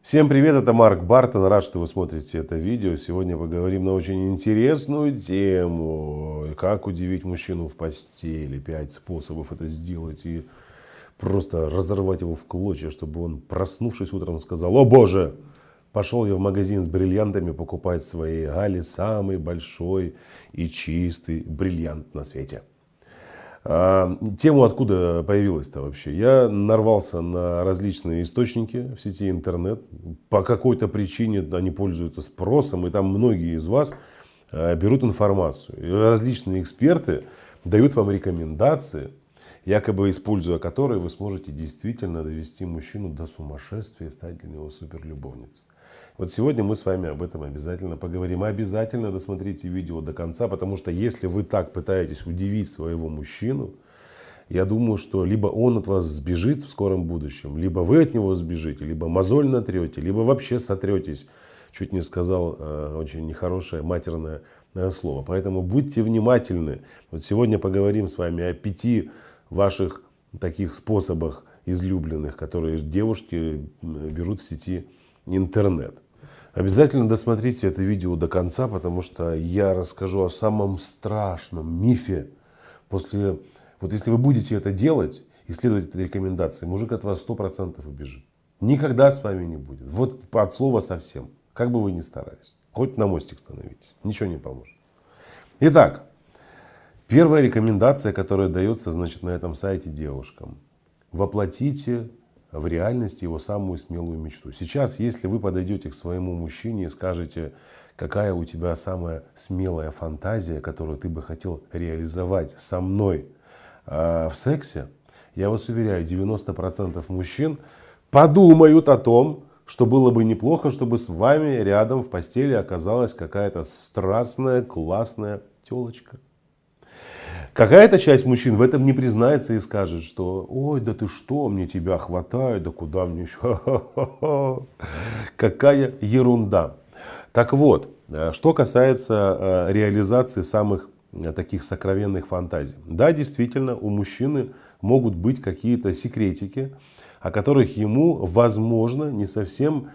Всем привет, это Марк Бартон, рад, что вы смотрите это видео. Сегодня поговорим на очень интересную тему. Как удивить мужчину в постели, пять способов это сделать и просто разорвать его в клочья, чтобы он, проснувшись утром, сказал «О боже!» Пошел я в магазин с бриллиантами покупать своей Гале самый большой и чистый бриллиант на свете. А, тему откуда появилась-то вообще? Я нарвался на различные источники в сети интернет. По какой-то причине они пользуются спросом, и там многие из вас а, берут информацию. различные эксперты дают вам рекомендации, якобы используя которые вы сможете действительно довести мужчину до сумасшествия и стать для него суперлюбовницей. Вот сегодня мы с вами об этом обязательно поговорим. Обязательно досмотрите видео до конца, потому что если вы так пытаетесь удивить своего мужчину, я думаю, что либо он от вас сбежит в скором будущем, либо вы от него сбежите, либо мозоль натрете, либо вообще сотретесь. Чуть не сказал э, очень нехорошее матерное э, слово. Поэтому будьте внимательны. Вот сегодня поговорим с вами о пяти ваших таких способах излюбленных, которые девушки берут в сети интернет. Обязательно досмотрите это видео до конца, потому что я расскажу о самом страшном мифе. После, вот если вы будете это делать и следовать этой рекомендации, мужик от вас 100% убежит. Никогда с вами не будет. Вот от слова совсем. Как бы вы ни старались. Хоть на мостик становитесь. Ничего не поможет. Итак, первая рекомендация, которая дается значит, на этом сайте девушкам. Воплотите в реальность его самую смелую мечту. Сейчас, если вы подойдете к своему мужчине и скажете, какая у тебя самая смелая фантазия, которую ты бы хотел реализовать со мной э, в сексе, я вас уверяю, 90% мужчин подумают о том, что было бы неплохо, чтобы с вами рядом в постели оказалась какая-то страстная, классная телочка. Какая-то часть мужчин в этом не признается и скажет, что «Ой, да ты что, мне тебя хватает, да куда мне еще?» Какая ерунда. Так вот, э, что касается э, реализации самых э, таких сокровенных фантазий. Да, действительно, у мужчины могут быть какие-то секретики, о которых ему, возможно, не совсем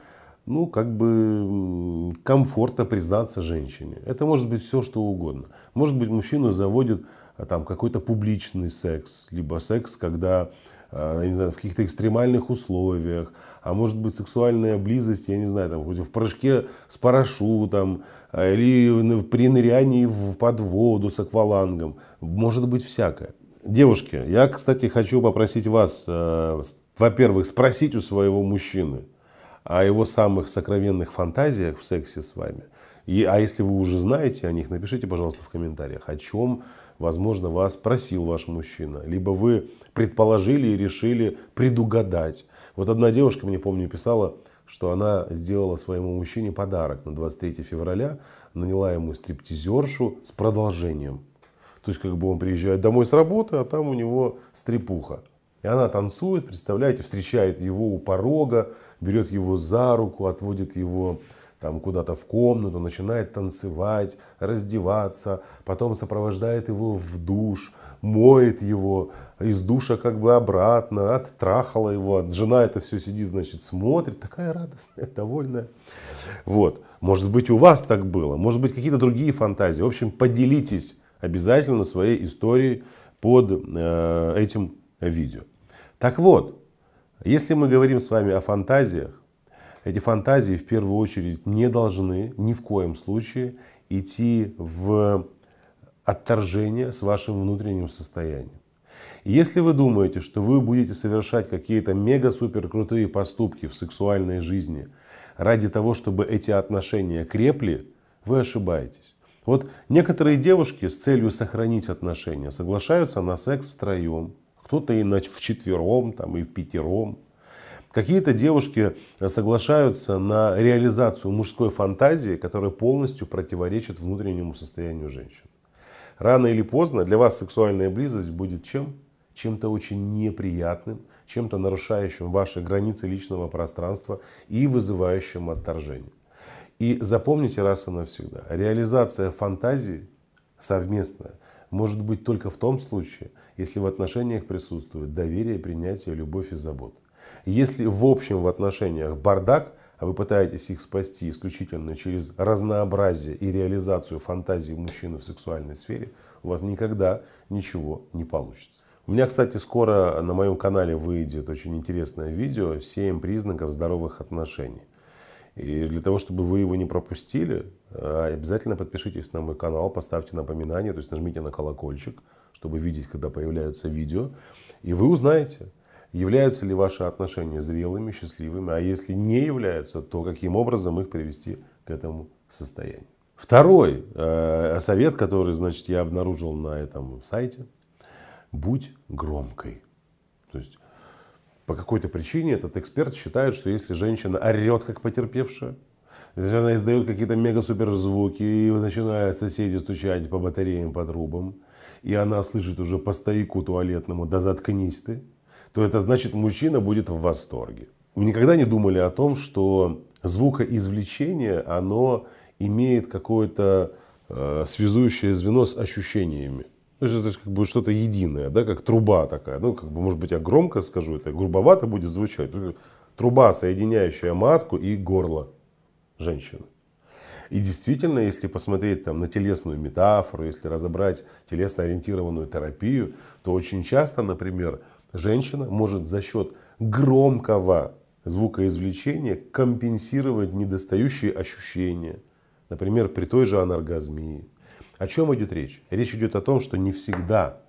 ну, как бы комфортно признаться женщине. Это может быть все, что угодно. Может быть, мужчину заводит а там какой-то публичный секс, либо секс, когда, а, я не знаю, в каких-то экстремальных условиях, а может быть сексуальная близость, я не знаю, там в прыжке с парашютом, а, или при нырянии в подводу с аквалангом, может быть всякое. Девушки, я, кстати, хочу попросить вас, э, во-первых, спросить у своего мужчины о его самых сокровенных фантазиях в сексе с вами. И, а если вы уже знаете о них, напишите, пожалуйста, в комментариях, о чем возможно, вас просил ваш мужчина, либо вы предположили и решили предугадать. Вот одна девушка мне, помню, писала, что она сделала своему мужчине подарок на 23 февраля, наняла ему стриптизершу с продолжением. То есть, как бы он приезжает домой с работы, а там у него стрипуха. И она танцует, представляете, встречает его у порога, берет его за руку, отводит его там куда-то в комнату, начинает танцевать, раздеваться, потом сопровождает его в душ, моет его, из душа как бы обратно, оттрахала его, жена это все сидит, значит, смотрит, такая радостная, довольная. Вот, может быть у вас так было, может быть какие-то другие фантазии. В общем, поделитесь обязательно своей историей под э, этим видео. Так вот, если мы говорим с вами о фантазиях, эти фантазии в первую очередь не должны ни в коем случае идти в отторжение с вашим внутренним состоянием. Если вы думаете, что вы будете совершать какие-то мега-супер крутые поступки в сексуальной жизни ради того, чтобы эти отношения крепли, вы ошибаетесь. Вот некоторые девушки с целью сохранить отношения соглашаются на секс втроем, кто-то и в четвером, там, и в пятером. Какие-то девушки э, соглашаются на реализацию мужской фантазии, которая полностью противоречит внутреннему состоянию женщин. Рано или поздно для вас сексуальная близость будет чем? Чем-то очень неприятным, чем-то нарушающим ваши границы личного пространства и вызывающим отторжение. И запомните раз и навсегда, реализация фантазии совместная может быть только в том случае, если в отношениях присутствует доверие, принятие, любовь и забота. Если в общем в отношениях бардак, а вы пытаетесь их спасти исключительно через разнообразие и реализацию фантазии мужчины в сексуальной сфере, у вас никогда ничего не получится. У меня, кстати, скоро на моем канале выйдет очень интересное видео «7 признаков здоровых отношений». И для того, чтобы вы его не пропустили, э, обязательно подпишитесь на мой канал, поставьте напоминание, то есть нажмите на колокольчик, чтобы видеть, когда появляются видео, и вы узнаете – являются ли ваши отношения зрелыми, счастливыми, а если не являются, то каким образом их привести к этому состоянию. Второй э, совет, который, значит, я обнаружил на этом сайте, будь громкой. То есть по какой-то причине этот эксперт считает, что если женщина орет как потерпевшая, если она издает какие-то мега-супер звуки, и начинает соседи стучать по батареям, по трубам, и она слышит уже по стояку туалетному, да заткнись ты, то это значит, мужчина будет в восторге. Мы никогда не думали о том, что звукоизвлечение, оно имеет какое-то э, связующее звено с ощущениями. То есть это как бы что-то единое, да, как труба такая. Ну, как бы, может быть, я громко скажу, это грубовато будет звучать. Труба, соединяющая матку и горло женщины. И действительно, если посмотреть там, на телесную метафору, если разобрать телесно-ориентированную терапию, то очень часто, например, женщина может за счет громкого звукоизвлечения компенсировать недостающие ощущения, например, при той же анаргазмии. О чем идет речь? Речь идет о том, что не всегда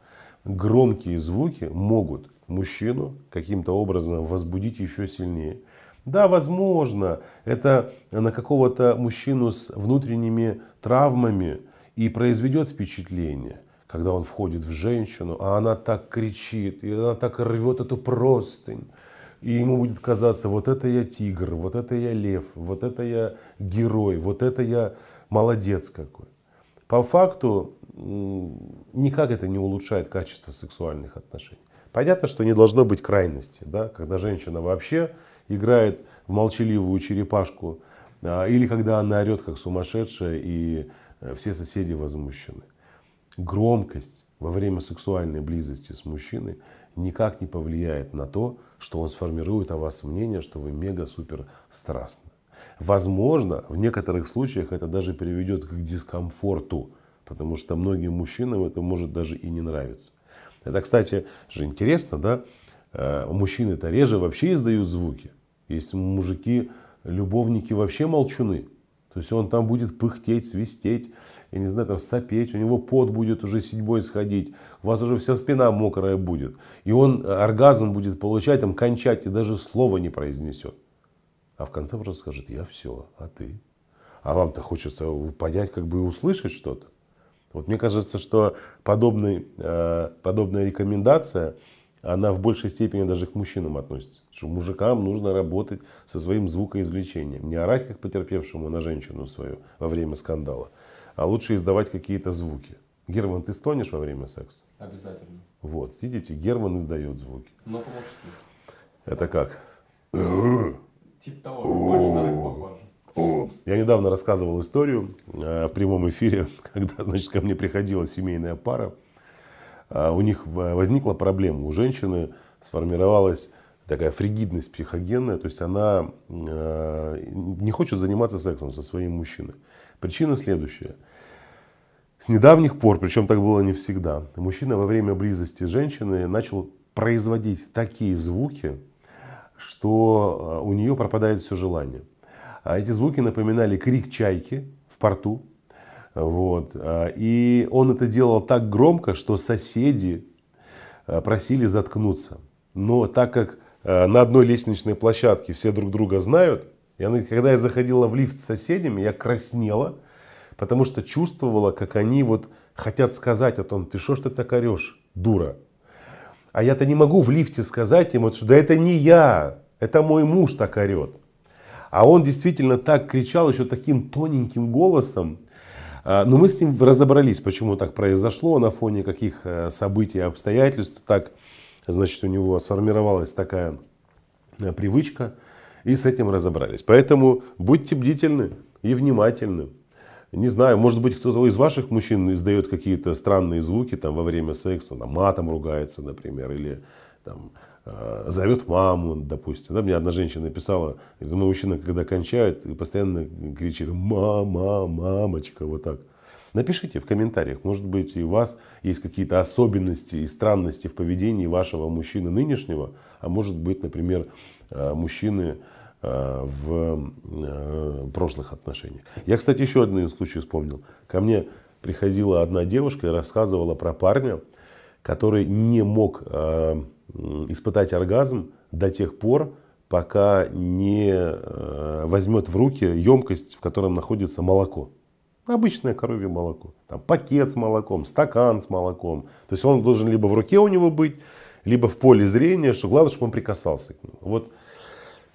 громкие звуки могут мужчину каким-то образом возбудить еще сильнее. Да, возможно, это на какого-то мужчину с внутренними травмами и произведет впечатление когда он входит в женщину, а она так кричит, и она так рвет эту простынь. И ему будет казаться, вот это я тигр, вот это я лев, вот это я герой, вот это я молодец какой. По факту никак это не улучшает качество сексуальных отношений. Понятно, что не должно быть крайности, да? когда женщина вообще играет в молчаливую черепашку, а, или когда она орет как сумасшедшая и э, все соседи возмущены громкость во время сексуальной близости с мужчиной никак не повлияет на то, что он сформирует о вас мнение, что вы мега-супер страстны. Возможно, в некоторых случаях это даже приведет к дискомфорту, потому что многим мужчинам это может даже и не нравиться. Это, кстати, же интересно, да? Э, Мужчины-то реже вообще издают звуки. Есть мужики, любовники вообще молчуны. То есть он там будет пыхтеть, свистеть, я не знаю, там сопеть, у него пот будет уже седьмой сходить, у вас уже вся спина мокрая будет. И он э, оргазм будет получать, там кончать и даже слова не произнесет. А в конце просто скажет, я все, а ты? А вам-то хочется понять, как бы услышать что-то. Вот мне кажется, что подобный, э, подобная рекомендация она в большей степени даже к мужчинам относится. Что мужикам нужно работать со своим звукоизвлечением. Не орать как потерпевшему на женщину свою во время скандала, а лучше издавать какие-то звуки. Герман, ты стонешь во время секса? Обязательно. Вот, видите, Герман издает звуки. Но по-мужски. Это как? Типа того, Я недавно рассказывал историю э, в прямом эфире, когда, значит, ко мне приходила семейная пара а, у них возникла проблема. У женщины сформировалась такая фригидность психогенная, то есть она а, не хочет заниматься сексом со своим мужчиной. Причина следующая. С недавних пор, причем так было не всегда, мужчина во время близости женщины начал производить такие звуки, что а, у нее пропадает все желание. А эти звуки напоминали крик чайки в порту, вот. А, и он это делал так громко, что соседи э, просили заткнуться. Но так как э, на одной лестничной площадке все друг друга знают, и она, когда я заходила в лифт с соседями, я краснела, потому что чувствовала, как они вот хотят сказать о том, ты что ж ты так орешь, дура. А я-то не могу в лифте сказать им, что да это не я, это мой муж так орет. А он действительно так кричал еще таким тоненьким голосом, а, но мы с ним разобрались, почему так произошло, на фоне каких э, событий и обстоятельств. Так, значит, у него сформировалась такая э, привычка, и с этим разобрались. Поэтому будьте бдительны и внимательны. Не знаю, может быть, кто-то из ваших мужчин издает какие-то странные звуки там, во время секса, там, матом ругается, например, или там, Э, зовет маму, допустим. Да, мне одна женщина написала, говорит, мой «Ну, мужчина, когда кончает, и постоянно кричит «мама, мамочка», вот так. Напишите в комментариях, может быть, и у вас есть какие-то особенности и странности в поведении вашего мужчины нынешнего, а может быть, например, э, мужчины э, в прошлых отношениях. Я, кстати, еще один случай вспомнил. Ко мне приходила одна девушка и рассказывала про парня, который не мог Э, испытать оргазм до тех пор, пока не э, возьмет в руки емкость, в котором находится молоко. Обычное коровье молоко. Там пакет с молоком, стакан с молоком. То есть он должен либо в руке у него быть, либо в поле зрения, что главное, чтобы он прикасался к нему. Вот,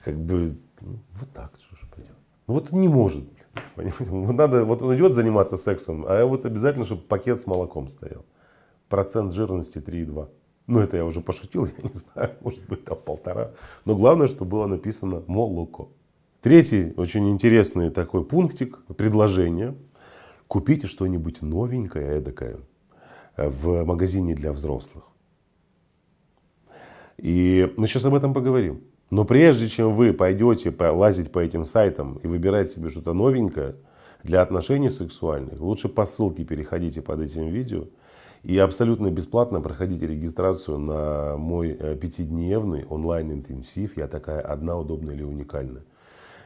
как бы, ну, вот так, что же поделать. Ну, вот не может. Понимаете? Надо, вот он идет заниматься сексом, а вот обязательно, чтобы пакет с молоком стоял. Процент жирности 3,2. Ну, это я уже пошутил, я не знаю, может быть, там полтора. Но главное, что было написано «молоко». Третий очень интересный такой пунктик, предложение. Купите что-нибудь новенькое, эдакое, э, в магазине для взрослых. И мы сейчас об этом поговорим. Но прежде чем вы пойдете лазить по этим сайтам и выбирать себе что-то новенькое для отношений сексуальных, лучше по ссылке переходите под этим видео – и абсолютно бесплатно проходите регистрацию на мой э, пятидневный онлайн-интенсив «Я такая одна, удобная или уникальная».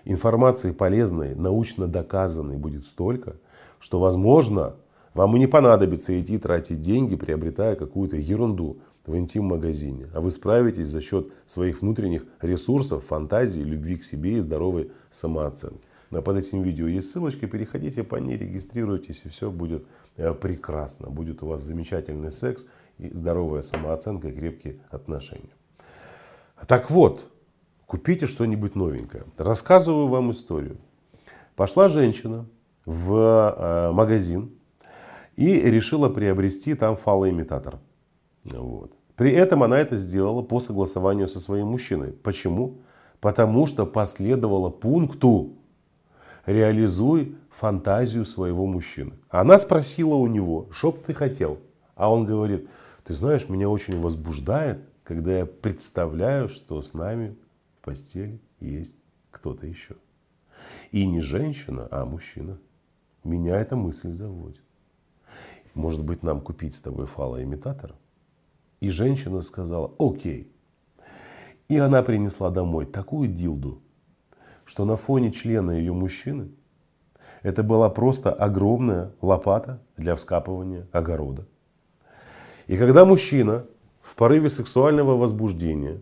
Информации полезной, научно доказанной будет столько, что, возможно, вам и не понадобится идти тратить деньги, приобретая какую-то ерунду в интим-магазине. А вы справитесь за счет своих внутренних ресурсов, фантазии, любви к себе и здоровой самооценки. Под этим видео есть ссылочка, переходите по ней, регистрируйтесь, и все будет э, прекрасно. Будет у вас замечательный секс, и здоровая самооценка, и крепкие отношения. Так вот, купите что-нибудь новенькое. Рассказываю вам историю. Пошла женщина в э, магазин и решила приобрести там фалоимитатор. Вот. При этом она это сделала по согласованию со своим мужчиной. Почему? Потому что последовала пункту реализуй фантазию своего мужчины. Она спросила у него, что бы ты хотел? А он говорит, ты знаешь, меня очень возбуждает, когда я представляю, что с нами в постели есть кто-то еще. И не женщина, а мужчина. Меня эта мысль заводит. Может быть, нам купить с тобой фалоимитатор? И женщина сказала, окей. И она принесла домой такую дилду, что на фоне члена ее мужчины это была просто огромная лопата для вскапывания огорода. И когда мужчина в порыве сексуального возбуждения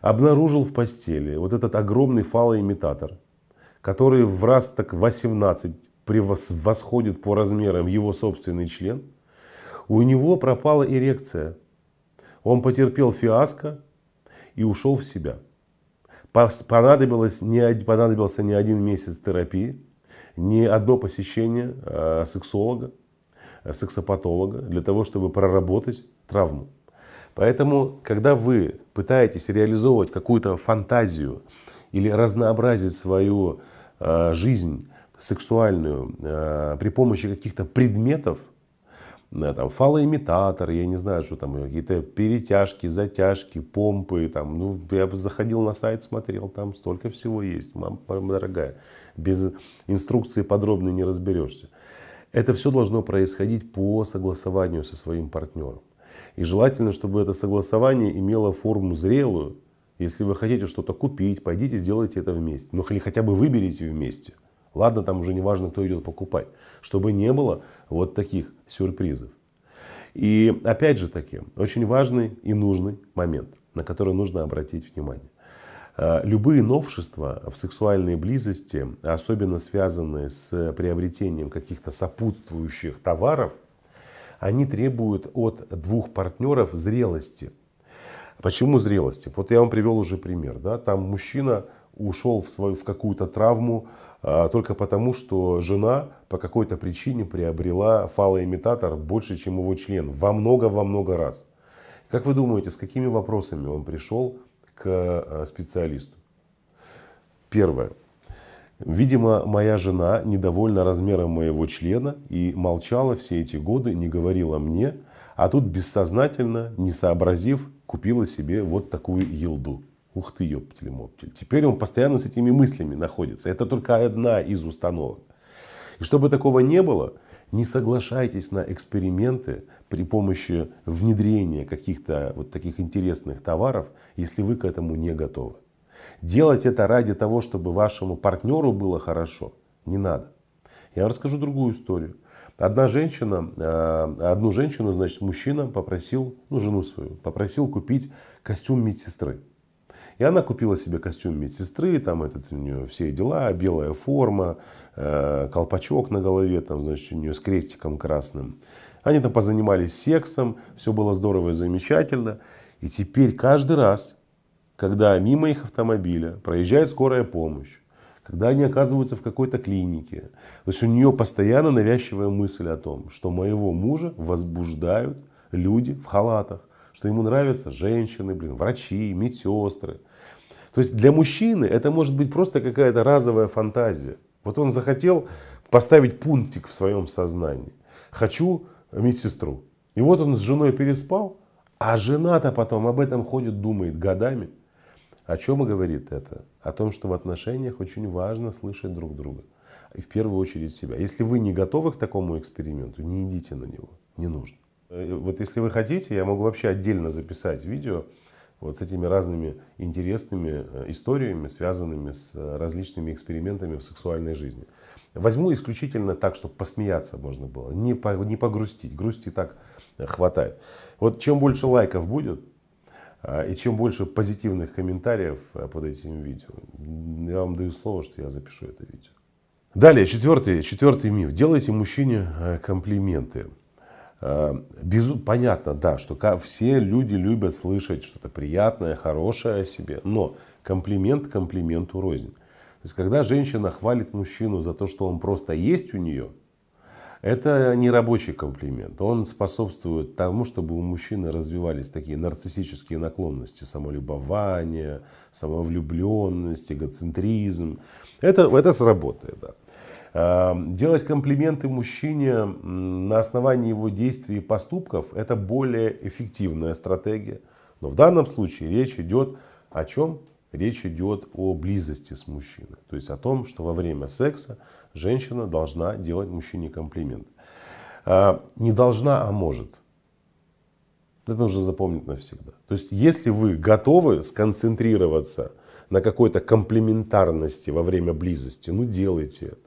обнаружил в постели вот этот огромный фалоимитатор, который в раз так 18 превосходит по размерам его собственный член, у него пропала эрекция. Он потерпел фиаско и ушел в себя. Понадобилось, не, понадобился не один месяц терапии, не одно посещение э, сексолога, э, сексопатолога для того, чтобы проработать травму. Поэтому, когда вы пытаетесь реализовывать какую-то фантазию или разнообразить свою э, жизнь сексуальную э, при помощи каких-то предметов – Э, там, фалоимитатор, я не знаю, что там, какие-то перетяжки, затяжки, помпы, там, ну, я заходил на сайт, смотрел, там столько всего есть, мама дорогая, без инструкции подробной не разберешься. Это все должно происходить по согласованию со своим партнером. И желательно, чтобы это согласование имело форму зрелую. Если вы хотите что-то купить, пойдите сделайте это вместе. Ну или хотя бы выберите вместе. Ладно, там уже не важно, кто идет покупать. Чтобы не было вот таких сюрпризов. И опять же таки, очень важный и нужный момент, на который нужно обратить внимание. Э, любые новшества в сексуальной близости, особенно связанные с приобретением каких-то сопутствующих товаров, они требуют от двух партнеров зрелости. Почему зрелости? Вот я вам привел уже пример. Да? Там мужчина ушел в свою в какую-то травму а, только потому, что жена по какой-то причине приобрела фалоимитатор больше, чем его член. Во много, во много раз. Как вы думаете, с какими вопросами он пришел к а, специалисту? Первое. Видимо, моя жена недовольна размером моего члена и молчала все эти годы, не говорила мне, а тут бессознательно, не сообразив, купила себе вот такую елду. Ух ты, ёптель-моптель. Теперь он постоянно с этими мыслями находится. Это только одна из установок. И чтобы такого не было, не соглашайтесь на эксперименты при помощи внедрения каких-то вот таких интересных товаров, если вы к этому не готовы. Делать это ради того, чтобы вашему партнеру было хорошо, не надо. Я вам расскажу другую историю. Одна женщина, э, одну женщину, значит, мужчина попросил, ну, жену свою, попросил купить костюм медсестры. И она купила себе костюм медсестры, там этот, у нее все дела, белая форма, э, колпачок на голове, там, значит, у нее с крестиком красным. Они там позанимались сексом, все было здорово и замечательно. И теперь каждый раз, когда мимо их автомобиля проезжает скорая помощь, когда они оказываются в какой-то клинике. То есть у нее постоянно навязчивая мысль о том, что моего мужа возбуждают люди в халатах что ему нравятся женщины, блин, врачи, медсестры. То есть для мужчины это может быть просто какая-то разовая фантазия. Вот он захотел поставить пунктик в своем сознании. Хочу медсестру. И вот он с женой переспал, а жена-то потом об этом ходит, думает годами. О чем и говорит это? О том, что в отношениях очень важно слышать друг друга. И в первую очередь себя. Если вы не готовы к такому эксперименту, не идите на него. Не нужно. Э, вот если вы хотите, я могу вообще отдельно записать видео вот с этими разными интересными э, историями, связанными с э, различными экспериментами в сексуальной жизни. Возьму исключительно так, чтобы посмеяться можно было, не, по, не погрустить. Грусти так хватает. Вот чем больше лайков будет, и чем больше позитивных комментариев под этим видео, я вам даю слово, что я запишу это видео. Далее, четвертый, четвертый миф. Делайте мужчине комплименты. Э, безу... Понятно, да, что все люди любят слышать что-то приятное, хорошее о себе, но комплимент комплименту рознь. То есть, когда женщина хвалит мужчину за то, что он просто есть у нее, это не рабочий комплимент. Он способствует тому, чтобы у мужчины развивались такие нарциссические наклонности, самолюбование, самовлюбленность, эгоцентризм. Это, это сработает, да. Эм, делать комплименты мужчине на основании его действий и поступков – это более эффективная стратегия. Но в данном случае речь идет о чем? Речь идет о близости с мужчиной. То есть о том, что во время секса женщина должна делать мужчине комплимент. Э, не должна, а может. Это нужно запомнить навсегда. То есть если вы готовы сконцентрироваться на какой-то комплементарности во время близости, ну делайте это.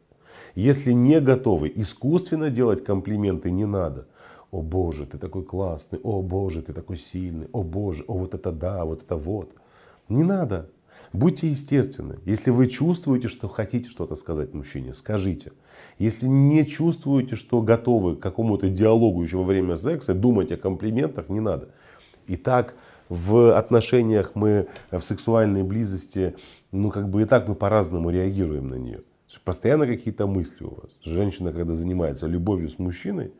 Если не готовы, искусственно делать комплименты не надо. О боже, ты такой классный, о боже, ты такой сильный, о боже, о вот это да, вот это вот. Не надо. Будьте естественны. Если вы чувствуете, что хотите что-то сказать мужчине, скажите. Если не чувствуете, что готовы к какому-то диалогу еще во время секса, думать о комплиментах не надо. И так в отношениях мы, в сексуальной близости, ну как бы и так мы по-разному реагируем на нее. Постоянно какие-то мысли у вас. Женщина, когда занимается любовью с мужчиной,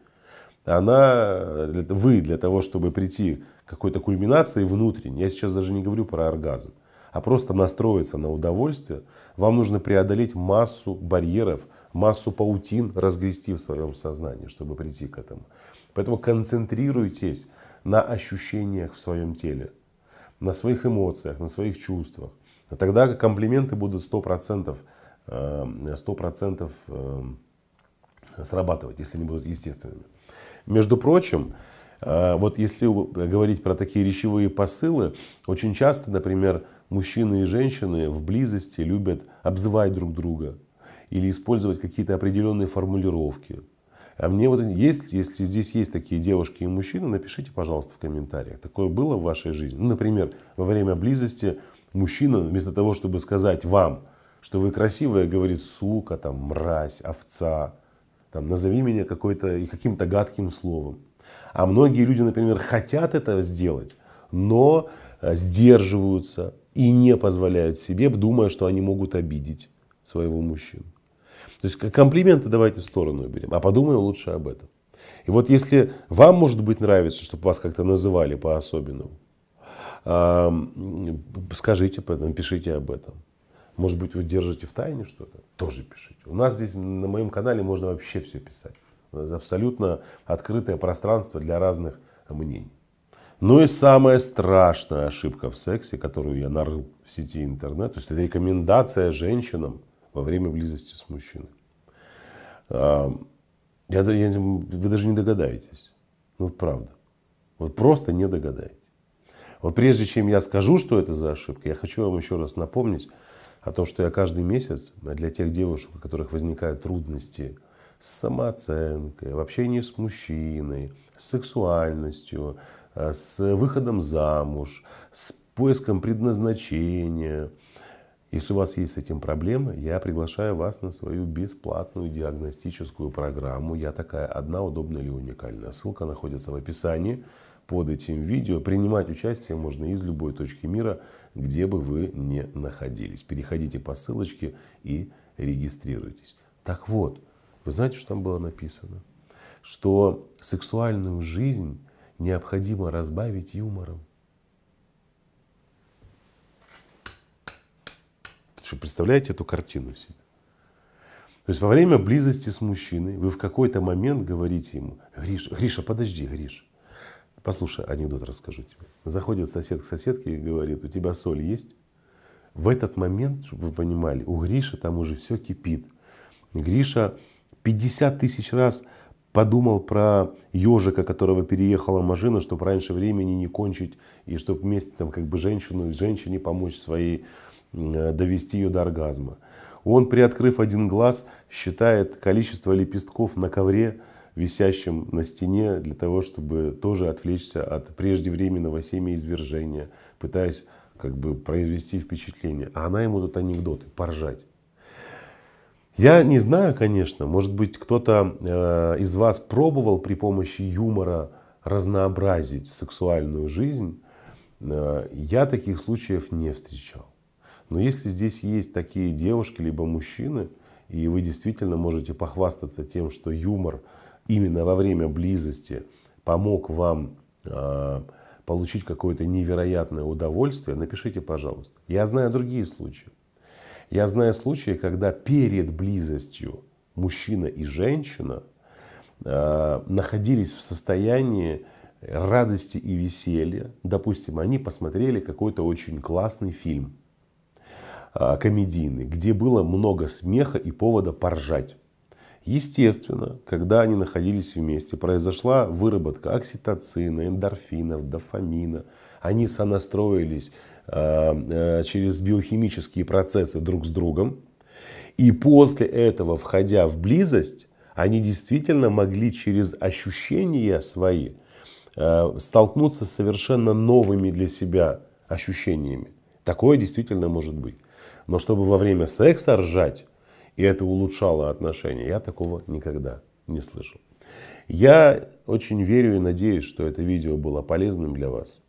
она, э, вы для того, чтобы прийти к какой-то кульминации внутренней, я сейчас даже не говорю про оргазм, а просто настроиться на удовольствие, вам нужно преодолеть массу барьеров, массу паутин разгрести в своем сознании, чтобы прийти к этому. Поэтому концентрируйтесь на ощущениях в своем теле, на своих эмоциях, на своих чувствах. А тогда комплименты будут 100% 100% э, э, срабатывать, если они будут естественными. Между прочим, э, вот если говорить про такие речевые посылы, очень часто, например, мужчины и женщины в близости любят обзывать друг друга или использовать какие-то определенные формулировки. А мне вот есть, если здесь есть такие девушки и мужчины, напишите, пожалуйста, в комментариях. Такое было в вашей жизни? Ну, например, во время близости мужчина вместо того, чтобы сказать вам – что вы красивая, говорит, сука, там, мразь, овца. Там, назови меня какой-то, и каким-то гадким словом. А многие люди, например, хотят это сделать, но э, сдерживаются и не позволяют себе, думая, что они могут обидеть своего мужчину. То есть комплименты давайте в сторону уберем, а подумаем лучше об этом. И вот если вам, может быть, нравится, чтобы вас как-то называли по-особенному, скажите об пишите об этом. Может быть, вы держите в тайне что-то? Тоже пишите. У нас здесь на моем канале можно вообще все писать. Абсолютно открытое пространство для разных мнений. Ну и самая страшная ошибка в сексе, которую я нарыл в сети интернет, то есть это рекомендация женщинам во время близости с мужчиной. Я, я, вы даже не догадаетесь. Ну, правда. Вот просто не догадаетесь. Вот прежде чем я скажу, что это за ошибка, я хочу вам еще раз напомнить, о том, что я каждый месяц э, для тех девушек, у которых возникают трудности с самооценкой, в общении с мужчиной, с сексуальностью, э, с выходом замуж, с поиском предназначения. Если у вас есть с этим проблемы, я приглашаю вас на свою бесплатную диагностическую программу. Я такая одна, удобная или уникальная. Ссылка находится в описании под этим видео. Принимать участие можно из любой точки мира где бы вы ни находились. Переходите по ссылочке и регистрируйтесь. Так вот, вы знаете, что там было написано? Что сексуальную жизнь необходимо разбавить юмором. Что, представляете эту картину себе? То есть во время близости с мужчиной вы в какой-то момент говорите ему, Гриш, Гриша, подожди, Гриш, послушай, анекдот расскажу тебе. Заходит сосед к соседке и говорит, у тебя соль есть? В этот момент, чтобы вы понимали, у Гриша там уже все кипит. Гриша 50 тысяч раз подумал про ежика, которого переехала машина, чтобы раньше времени не кончить, и чтобы вместе там, как бы женщину, женщине помочь своей э, довести ее до оргазма. Он, приоткрыв один глаз, считает количество лепестков на ковре, висящим на стене для того, чтобы тоже отвлечься от преждевременного семяизвержения, пытаясь как бы произвести впечатление. А она ему тут анекдоты, поржать. Я не знаю, конечно, может быть, кто-то э, из вас пробовал при помощи юмора разнообразить сексуальную жизнь. Э, я таких случаев не встречал. Но если здесь есть такие девушки либо мужчины, и вы действительно можете похвастаться тем, что юмор именно во время близости помог вам а, получить какое-то невероятное удовольствие, напишите, пожалуйста. Я знаю другие случаи. Я знаю случаи, когда перед близостью мужчина и женщина э, находились в состоянии радости и веселья. Допустим, они посмотрели какой-то очень классный фильм а, комедийный, где было много смеха и повода поржать. Естественно, когда они находились вместе, произошла выработка окситоцина, эндорфинов, дофамина. Они сонастроились а, а, через биохимические процессы друг с другом. И после этого, входя в близость, они действительно могли через ощущения свои а, столкнуться с совершенно новыми для себя ощущениями. Такое действительно может быть. Но чтобы во время секса ржать, и это улучшало отношения. Я такого никогда не слышал. Я очень верю и надеюсь, что это видео было полезным для вас.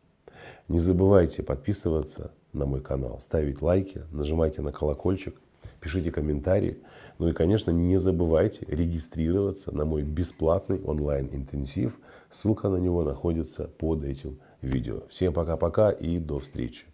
Не забывайте подписываться на мой канал, ставить лайки, нажимайте на колокольчик, пишите комментарии. Ну и, конечно, не забывайте регистрироваться на мой бесплатный онлайн-интенсив. Ссылка на него находится под этим видео. Всем пока-пока и до встречи.